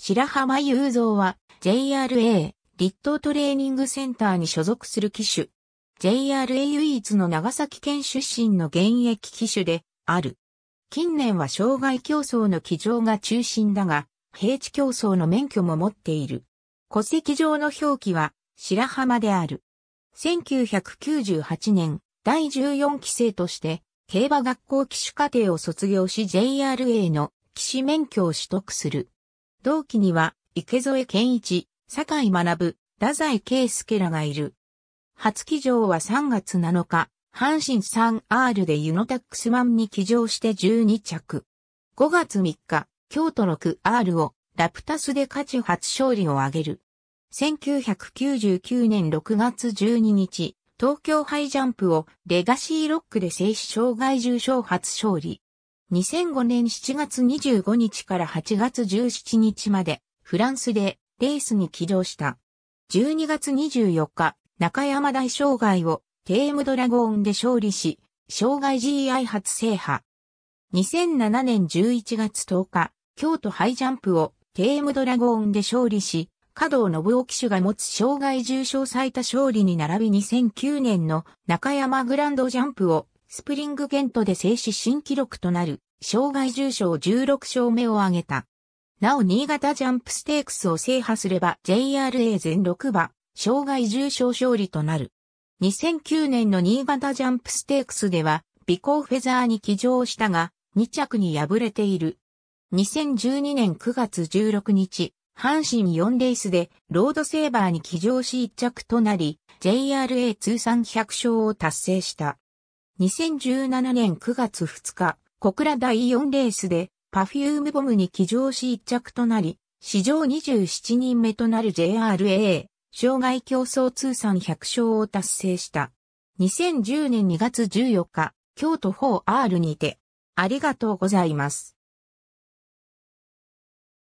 白浜雄三は JRA 立東トレーニングセンターに所属する機種。JRA 唯一の長崎県出身の現役機種である。近年は障害競争の騎乗が中心だが、平地競争の免許も持っている。戸籍上の表記は白浜である。1998年第14期生として競馬学校騎手課程を卒業し JRA の騎士免許を取得する。同期には、池添健一、坂井学、太宰圭介らがいる。初起乗は3月7日、阪神 3R でユノタックスマンに起乗して12着。5月3日、京都 6R をラプタスで勝ち初勝利を挙げる。1999年6月12日、東京ハイジャンプをレガシーロックで静止障害重症初勝利。2005年7月25日から8月17日までフランスでレースに起動した。12月24日、中山大障害をテームドラゴンで勝利し、障害 GI 初制覇。2007年11月10日、京都ハイジャンプをテームドラゴンで勝利し、加藤信夫騎手が持つ障害重賞最多勝利に並び2009年の中山グランドジャンプをスプリングゲントで静止新記録となる、障害重賞16勝目を挙げた。なお新潟ジャンプステークスを制覇すれば JRA 全6馬、障害重賞勝利となる。2009年の新潟ジャンプステークスでは、ビコーフェザーに騎乗したが、2着に敗れている。2012年9月16日、阪神4レースでロードセーバーに騎乗し1着となり、JRA 通算100勝を達成した。2017年9月2日、小倉第4レースで、パフュームボムに起乗し一着となり、史上27人目となる JRA、障害競争通算100勝を達成した。2010年2月14日、京都 4R にて、ありがとうございます。